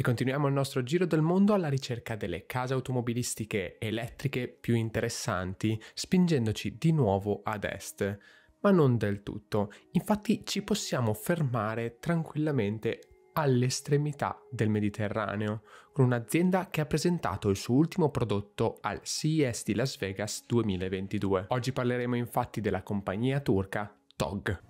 E continuiamo il nostro giro del mondo alla ricerca delle case automobilistiche elettriche più interessanti, spingendoci di nuovo ad est. Ma non del tutto, infatti ci possiamo fermare tranquillamente all'estremità del Mediterraneo, con un'azienda che ha presentato il suo ultimo prodotto al CES di Las Vegas 2022. Oggi parleremo infatti della compagnia turca TOG.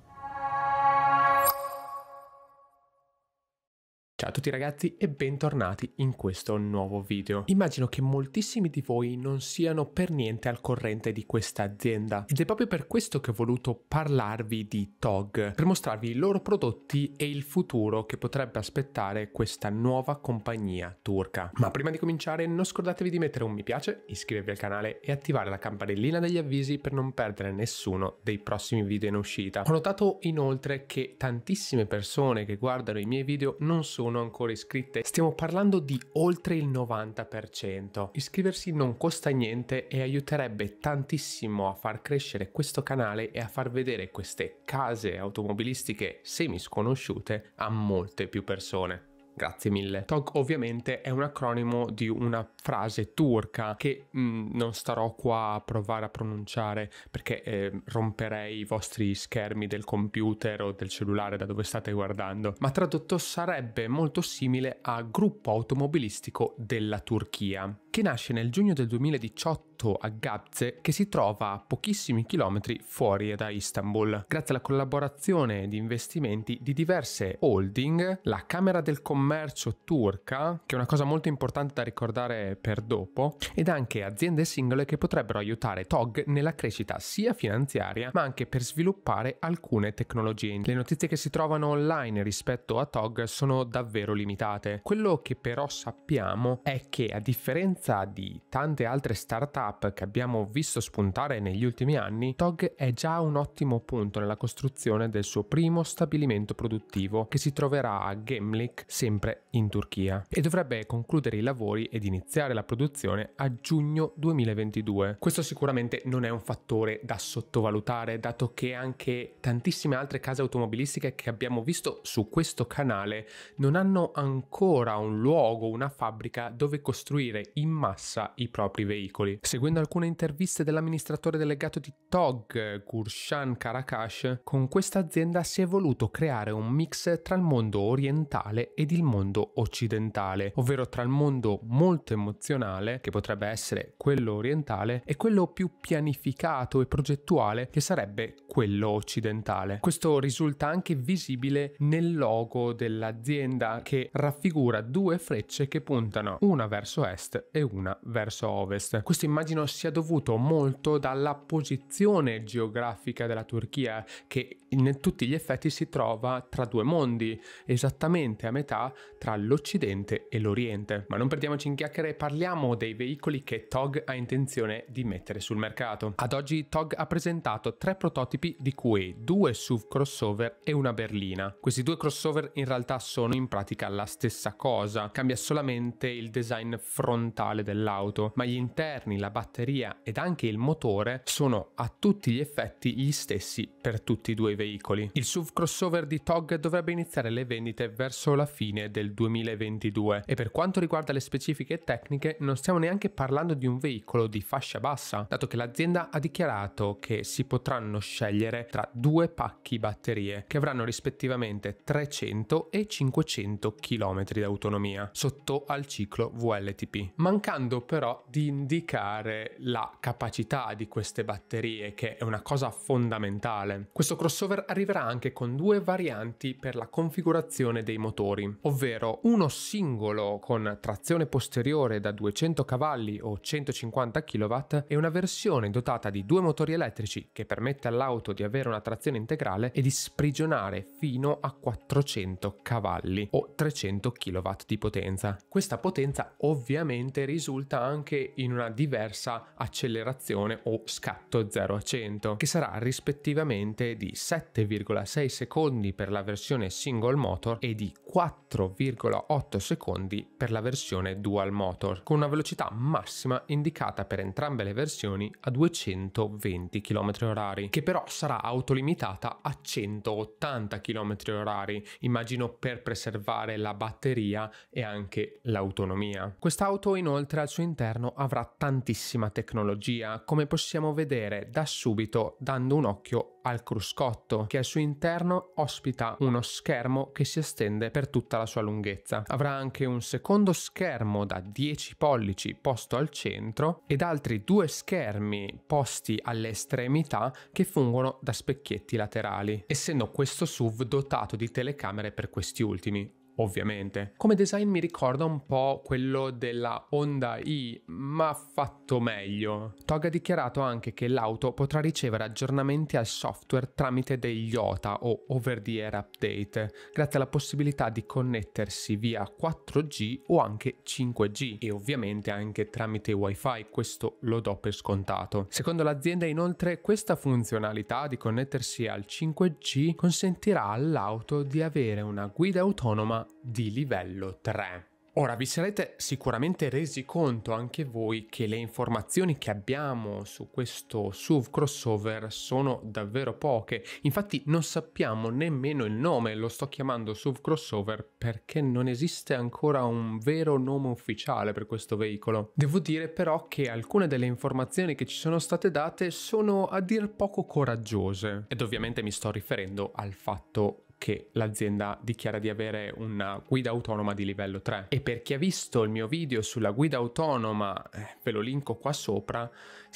Ciao a tutti ragazzi e bentornati in questo nuovo video. Immagino che moltissimi di voi non siano per niente al corrente di questa azienda ed è proprio per questo che ho voluto parlarvi di TOG, per mostrarvi i loro prodotti e il futuro che potrebbe aspettare questa nuova compagnia turca. Ma prima di cominciare non scordatevi di mettere un mi piace, iscrivervi al canale e attivare la campanellina degli avvisi per non perdere nessuno dei prossimi video in uscita. Ho notato inoltre che tantissime persone che guardano i miei video non sono sono ancora iscritte. Stiamo parlando di oltre il 90%. Iscriversi non costa niente e aiuterebbe tantissimo a far crescere questo canale e a far vedere queste case automobilistiche semi sconosciute a molte più persone. Grazie mille. TOG ovviamente è un acronimo di una frase turca che mh, mm, non starò qua a provare a pronunciare perché eh, romperei i vostri schermi del computer o del cellulare da dove state guardando, ma tradotto sarebbe molto simile a gruppo automobilistico della Turchia che nasce nel giugno del 2018 a Gabze, che si trova a pochissimi chilometri fuori da Istanbul. Grazie alla collaborazione di investimenti di diverse holding, la Camera del Commercio turca, che è una cosa molto importante da ricordare per dopo, ed anche aziende singole che potrebbero aiutare TOG nella crescita sia finanziaria ma anche per sviluppare alcune tecnologie. Le notizie che si trovano online rispetto a TOG sono davvero limitate. Quello che però sappiamo è che a differenza differenza di tante altre startup che abbiamo visto spuntare negli ultimi anni, Tog è già un ottimo punto nella costruzione del suo primo stabilimento produttivo che si troverà a Gemlik, sempre in Turchia, e dovrebbe concludere i lavori ed iniziare la produzione a giugno 2022. Questo sicuramente non è un fattore da sottovalutare, dato che anche tantissime altre case automobilistiche che abbiamo visto su questo canale non hanno ancora un luogo, una fabbrica dove costruire in massa i propri veicoli. Seguendo alcune interviste dell'amministratore delegato di TOG, Gurshan Karakash, con questa azienda si è voluto creare un mix tra il mondo orientale ed il mondo occidentale, ovvero tra il mondo molto emozionale, che potrebbe essere quello orientale, e quello più pianificato e progettuale, che sarebbe quello occidentale. Questo risulta anche visibile nel logo dell'azienda che raffigura due frecce che puntano una verso est e e una verso ovest. Questo immagino sia dovuto molto dalla posizione geografica della Turchia che in tutti gli effetti si trova tra due mondi, esattamente a metà tra l'Occidente e l'Oriente. Ma non perdiamoci in chiacchiere, parliamo dei veicoli che TOG ha intenzione di mettere sul mercato. Ad oggi TOG ha presentato tre prototipi di cui due SUV crossover e una berlina. Questi due crossover in realtà sono in pratica la stessa cosa, cambia solamente il design frontale dell'auto, ma gli interni, la batteria ed anche il motore sono a tutti gli effetti gli stessi per tutti i due i veicoli. Il SUV crossover di TOG dovrebbe iniziare le vendite verso la fine del 2022 e per quanto riguarda le specifiche tecniche non stiamo neanche parlando di un veicolo di fascia bassa, dato che l'azienda ha dichiarato che si potranno scegliere tra due pacchi batterie che avranno rispettivamente 300 e 500 km di autonomia sotto al ciclo VLTP, mancando però di indicare la capacità di queste batterie che è una cosa fondamentale. Questo crossover crossover arriverà anche con due varianti per la configurazione dei motori, ovvero uno singolo con trazione posteriore da 200 cavalli o 150 kW e una versione dotata di due motori elettrici che permette all'auto di avere una trazione integrale e di sprigionare fino a 400 cavalli o 300 kW di potenza. Questa potenza ovviamente risulta anche in una diversa accelerazione o scatto 0 a 100 che sarà rispettivamente di 7 7,6 secondi per la versione single motor e di 4,8 secondi per la versione dual motor, con una velocità massima indicata per entrambe le versioni a 220 km/h, che però sarà autolimitata a 180 km/h, immagino per preservare la batteria e anche l'autonomia. Quest'auto inoltre al suo interno avrà tantissima tecnologia, come possiamo vedere da subito dando un occhio al cruscotto, che al suo interno ospita uno schermo che si estende per tutta la sua lunghezza. Avrà anche un secondo schermo da 10 pollici posto al centro ed altri due schermi posti alle estremità che fungono da specchietti laterali, essendo questo SUV dotato di telecamere per questi ultimi ovviamente. Come design mi ricorda un po' quello della Honda i, ma fatto meglio. Tog ha dichiarato anche che l'auto potrà ricevere aggiornamenti al software tramite degli OTA o over the air update, grazie alla possibilità di connettersi via 4G o anche 5G e ovviamente anche tramite wifi, questo lo do per scontato. Secondo l'azienda inoltre questa funzionalità di connettersi al 5G consentirà all'auto di avere una guida autonoma di livello 3. Ora vi sarete sicuramente resi conto anche voi che le informazioni che abbiamo su questo SUV crossover sono davvero poche, infatti non sappiamo nemmeno il nome, lo sto chiamando SUV crossover perché non esiste ancora un vero nome ufficiale per questo veicolo. Devo dire però che alcune delle informazioni che ci sono state date sono a dir poco coraggiose ed ovviamente mi sto riferendo al fatto che l'azienda dichiara di avere una guida autonoma di livello 3. E per chi ha visto il mio video sulla guida autonoma, eh, ve lo linko qua sopra,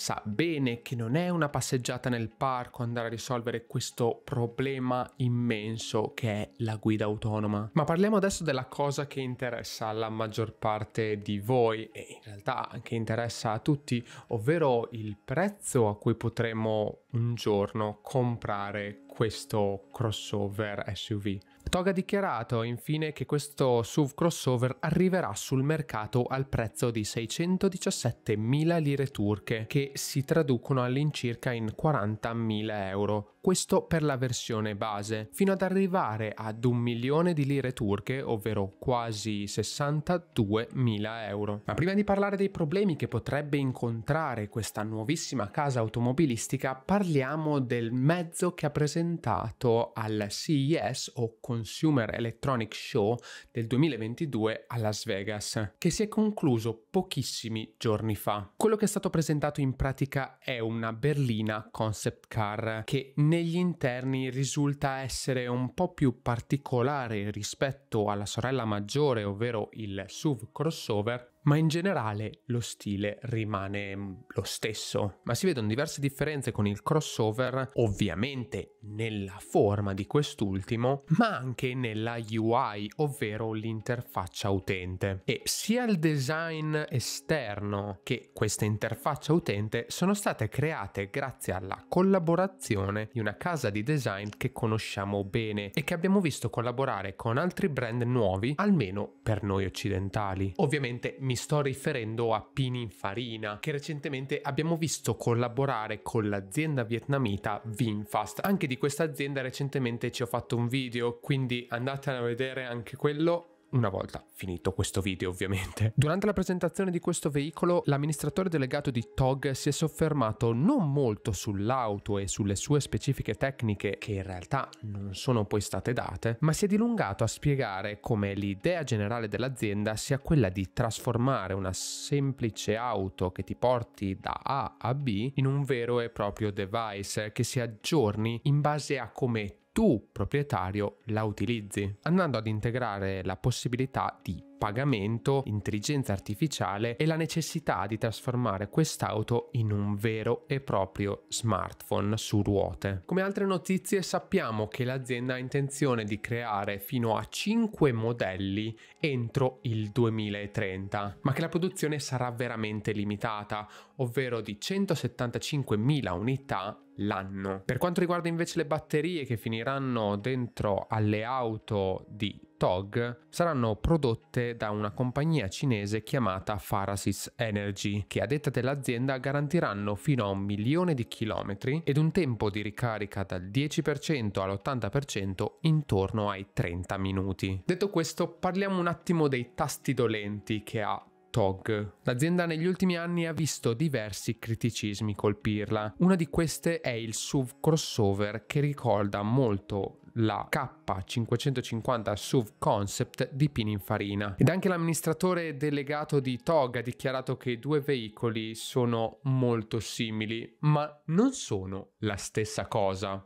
sa bene che non è una passeggiata nel parco andare a risolvere questo problema immenso che è la guida autonoma. Ma parliamo adesso della cosa che interessa alla maggior parte di voi e in realtà anche interessa a tutti, ovvero il prezzo a cui potremo un giorno comprare questo crossover SUV. Tog ha dichiarato infine che questo SUV crossover arriverà sul mercato al prezzo di 617.000 lire turche, che si traducono all'incirca in 40.000 euro. Questo per la versione base, fino ad arrivare ad un milione di lire turche, ovvero quasi 62.000 euro. Ma prima di parlare dei problemi che potrebbe incontrare questa nuovissima casa automobilistica, parliamo del mezzo che ha presentato al CES o Consiglio Consumer Electronic Show del 2022 a Las Vegas, che si è concluso pochissimi giorni fa. Quello che è stato presentato in pratica è una berlina concept car che negli interni risulta essere un po' più particolare rispetto alla sorella maggiore, ovvero il SUV crossover, ma in generale lo stile rimane mm, lo stesso, ma si vedono diverse differenze con il crossover, ovviamente nella forma di quest'ultimo, ma anche nella UI, ovvero l'interfaccia utente. E sia il design esterno che questa interfaccia utente sono state create grazie alla collaborazione di una casa di design che conosciamo bene e che abbiamo visto collaborare con altri brand nuovi, almeno per noi occidentali. Ovviamente mi mi sto riferendo a Pininfarina, che recentemente abbiamo visto collaborare con l'azienda vietnamita Vinfast. Anche di questa azienda recentemente ci ho fatto un video, quindi andate a vedere anche quello una volta finito questo video ovviamente. Durante la presentazione di questo veicolo l'amministratore delegato di TOG si è soffermato non molto sull'auto e sulle sue specifiche tecniche che in realtà non sono poi state date, ma si è dilungato a spiegare come l'idea generale dell'azienda sia quella di trasformare una semplice auto che ti porti da A a B in un vero e proprio device che si aggiorni in base a come tu proprietario la utilizzi, andando ad integrare la possibilità di pagamento, intelligenza artificiale e la necessità di trasformare quest'auto in un vero e proprio smartphone su ruote. Come altre notizie sappiamo che l'azienda ha intenzione di creare fino a 5 modelli entro il 2030, ma che la produzione sarà veramente limitata, ovvero di 175.000 unità l'anno. Per quanto riguarda invece le batterie che finiranno dentro alle auto di TOG saranno prodotte da una compagnia cinese chiamata Pharasis Energy, che a detta dell'azienda garantiranno fino a un milione di chilometri ed un tempo di ricarica dal 10% all'80% intorno ai 30 minuti. Detto questo, parliamo un attimo dei tasti dolenti che ha TOG. L'azienda negli ultimi anni ha visto diversi criticismi colpirla. Una di queste è il SUV crossover che ricorda molto la K550 SUV Concept di Pininfarina. Ed anche l'amministratore delegato di Tog ha dichiarato che i due veicoli sono molto simili, ma non sono la stessa cosa.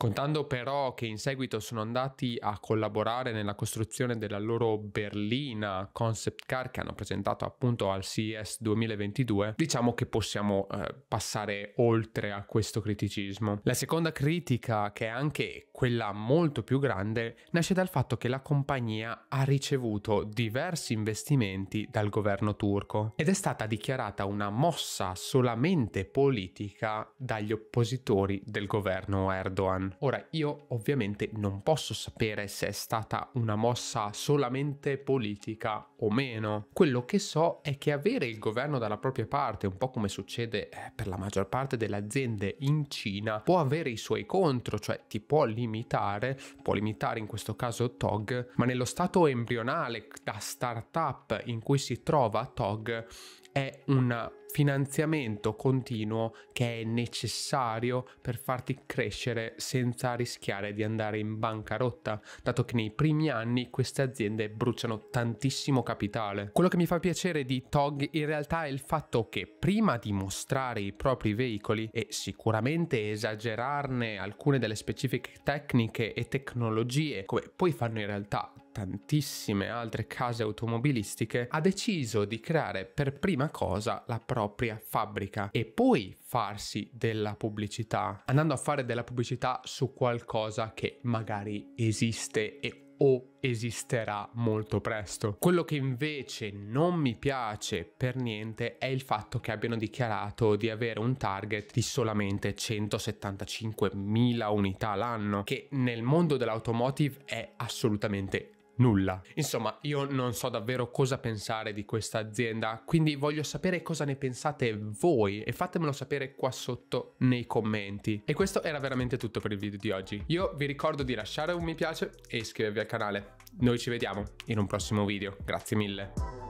Contando però che in seguito sono andati a collaborare nella costruzione della loro berlina concept car che hanno presentato appunto al CES 2022, diciamo che possiamo eh, passare oltre a questo criticismo. La seconda critica, che è anche quella molto più grande, nasce dal fatto che la compagnia ha ricevuto diversi investimenti dal governo turco ed è stata dichiarata una mossa solamente politica dagli oppositori del governo Erdogan. Ora, io ovviamente non posso sapere se è stata una mossa solamente politica o meno. Quello che so è che avere il governo dalla propria parte, un po' come succede eh, per la maggior parte delle aziende in Cina, può avere i suoi contro, cioè ti può limitare, può limitare in questo caso TOG, ma nello stato embrionale da startup in cui si trova TOG è una finanziamento continuo che è necessario per farti crescere senza rischiare di andare in bancarotta, dato che nei primi anni queste aziende bruciano tantissimo capitale. Quello che mi fa piacere di TOG in realtà è il fatto che prima di mostrare i propri veicoli e sicuramente esagerarne alcune delle specifiche tecniche e tecnologie, come poi fanno in realtà tantissime altre case automobilistiche, ha deciso di creare per prima cosa la propria propria fabbrica e poi farsi della pubblicità, andando a fare della pubblicità su qualcosa che magari esiste e o esisterà molto presto. Quello che invece non mi piace per niente è il fatto che abbiano dichiarato di avere un target di solamente 175.000 unità l'anno, che nel mondo dell'automotive è assolutamente nulla. Insomma, io non so davvero cosa pensare di questa azienda, quindi voglio sapere cosa ne pensate voi e fatemelo sapere qua sotto nei commenti. E questo era veramente tutto per il video di oggi. Io vi ricordo di lasciare un mi piace e iscrivervi al canale. Noi ci vediamo in un prossimo video. Grazie mille.